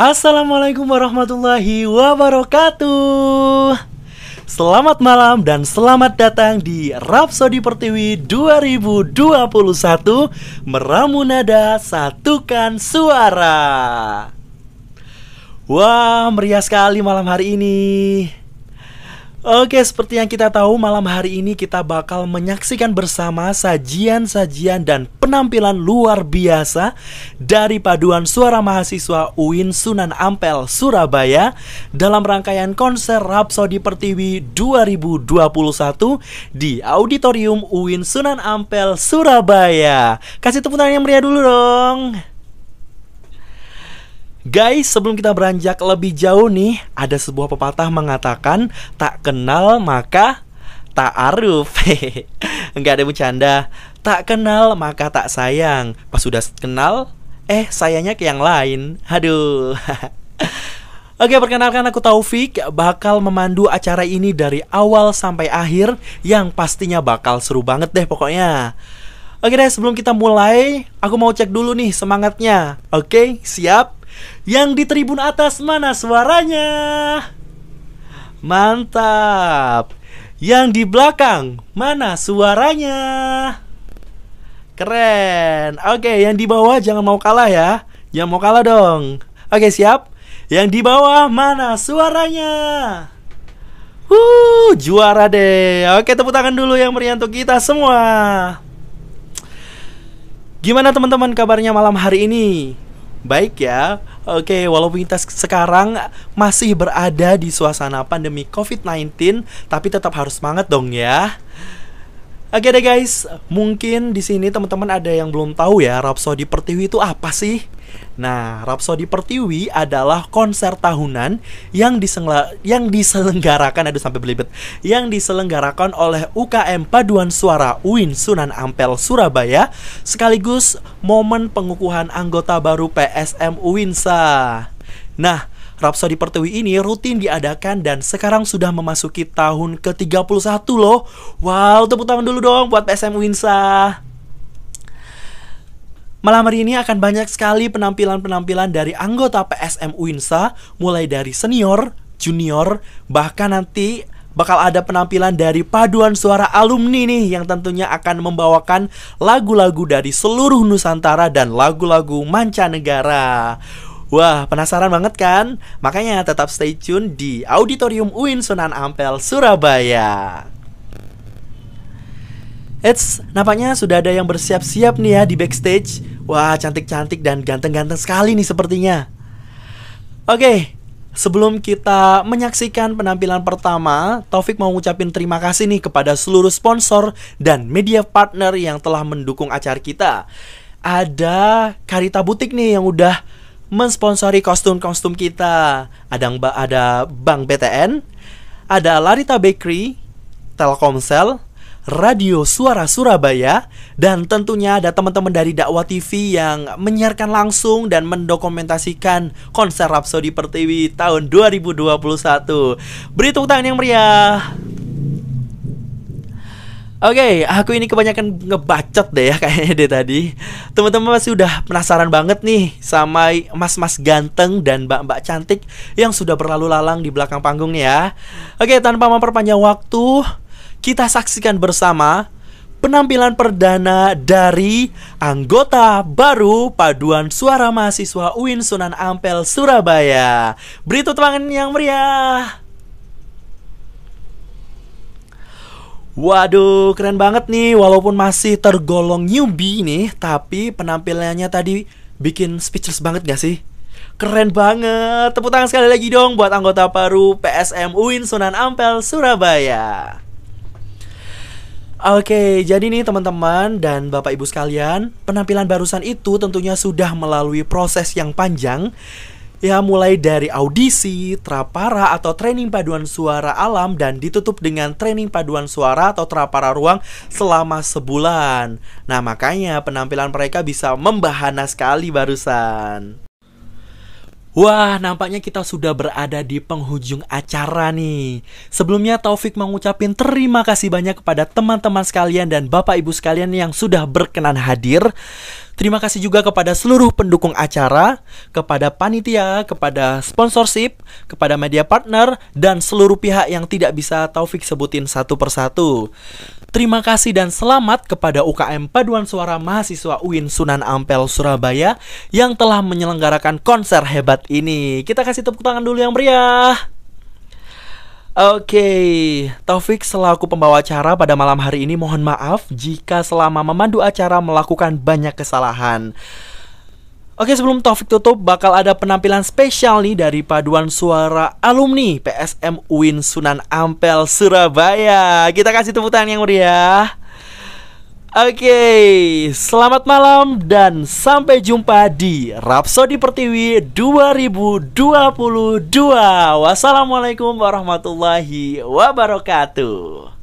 Assalamualaikum warahmatullahi wabarakatuh Selamat malam dan selamat datang di Rapsodi Pertiwi 2021 Meramu nada satukan suara Wah meriah sekali malam hari ini Oke, seperti yang kita tahu, malam hari ini kita bakal menyaksikan bersama sajian-sajian dan penampilan luar biasa dari paduan suara mahasiswa UIN Sunan Ampel, Surabaya dalam rangkaian konser Rapsodi Pertiwi 2021 di Auditorium UIN Sunan Ampel, Surabaya. Kasih tepuk tangan yang meriah dulu dong. Guys, sebelum kita beranjak lebih jauh nih, ada sebuah pepatah mengatakan tak kenal maka tak aruf. Enggak ada bercanda. Tak kenal maka tak sayang. Pas sudah kenal, eh sayangnya ke yang lain. Aduh. Oke, perkenalkan aku Taufik bakal memandu acara ini dari awal sampai akhir yang pastinya bakal seru banget deh pokoknya. Oke deh, sebelum kita mulai, aku mau cek dulu nih semangatnya. Oke, siap? Yang di tribun atas mana suaranya? Mantap. Yang di belakang mana suaranya? Keren. Oke, yang di bawah jangan mau kalah ya. Jangan mau kalah dong. Oke, siap? Yang di bawah mana suaranya? Uh, juara deh. Oke, tepuk tangan dulu yang meriah untuk kita semua. Gimana teman-teman kabarnya malam hari ini? baik ya. Oke, walaupun kita sekarang masih berada di suasana pandemi COVID-19, tapi tetap harus semangat dong ya. Oke deh guys, mungkin di sini teman-teman ada yang belum tahu ya Rhapsody Pertiwi itu apa sih? Nah, Rhapsody Pertiwi adalah konser tahunan yang disengla, yang diselenggarakan aduh sampai belibet, yang diselenggarakan oleh UKM Paduan Suara UIN Sunan Ampel Surabaya sekaligus momen pengukuhan anggota baru PSM UINSA. Nah, Rhapsody Pertiwi ini rutin diadakan dan sekarang sudah memasuki tahun ke-31 loh. Wow, tepuk tangan dulu dong buat PSM Uinsa. Malam hari ini akan banyak sekali penampilan-penampilan dari anggota PSM Winsa, mulai dari senior, junior, bahkan nanti bakal ada penampilan dari paduan suara alumni nih yang tentunya akan membawakan lagu-lagu dari seluruh Nusantara dan lagu-lagu mancanegara. Wah, penasaran banget kan? Makanya tetap stay tune di Auditorium UIN Sunan Ampel, Surabaya. Eits, nampaknya sudah ada yang bersiap-siap nih ya di backstage. Wah, cantik-cantik dan ganteng-ganteng sekali nih sepertinya. Oke, sebelum kita menyaksikan penampilan pertama, Taufik mau ngucapin terima kasih nih kepada seluruh sponsor dan media partner yang telah mendukung acara kita. Ada Karita Butik nih yang udah mensponsori kostum-kostum kita. Ada ada Bank BTN, ada Larita Bakery, Telkomsel, Radio Suara Surabaya dan tentunya ada teman-teman dari Dakwah TV yang menyiarkan langsung dan mendokumentasikan konser Rhapsody Pertiwi tahun 2021. Beri tepuk tangan yang meriah. Oke, okay, aku ini kebanyakan ngebacot deh ya kayaknya deh tadi. Teman-teman masih udah penasaran banget nih sama mas-mas ganteng dan mbak-mbak cantik yang sudah berlalu lalang di belakang panggungnya ya. Oke, okay, tanpa memperpanjang waktu, kita saksikan bersama penampilan perdana dari anggota baru paduan suara mahasiswa UIN Sunan Ampel Surabaya. Beri tangan yang meriah. Waduh, keren banget nih. Walaupun masih tergolong newbie nih, tapi penampilannya tadi bikin speechless banget gak sih? Keren banget. Tepuk tangan sekali lagi dong buat anggota baru PSM UIN Sunan Ampel Surabaya. Oke, jadi nih teman-teman dan Bapak Ibu sekalian, penampilan barusan itu tentunya sudah melalui proses yang panjang. Ya, mulai dari audisi, trapara atau training paduan suara alam dan ditutup dengan training paduan suara atau trapara ruang selama sebulan. Nah, makanya penampilan mereka bisa membahana sekali barusan. Wah, nampaknya kita sudah berada di penghujung acara nih. Sebelumnya Taufik mengucapkan terima kasih banyak kepada teman-teman sekalian dan Bapak Ibu sekalian yang sudah berkenan hadir. Terima kasih juga kepada seluruh pendukung acara, kepada panitia, kepada sponsorship, kepada media partner, dan seluruh pihak yang tidak bisa Taufik sebutin satu persatu. Terima kasih dan selamat kepada UKM Paduan Suara Mahasiswa UIN Sunan Ampel Surabaya yang telah menyelenggarakan konser hebat ini. Kita kasih tepuk tangan dulu yang meriah. Oke, okay. Taufik selaku pembawa acara pada malam hari ini mohon maaf jika selama memandu acara melakukan banyak kesalahan. Oke sebelum Taufik tutup bakal ada penampilan spesial nih dari paduan suara alumni PSM UIN Sunan Ampel Surabaya. Kita kasih tepuk tangan yang meriah. Oke, selamat malam dan sampai jumpa di Rapsodi Pertiwi 2022. Wassalamualaikum warahmatullahi wabarakatuh.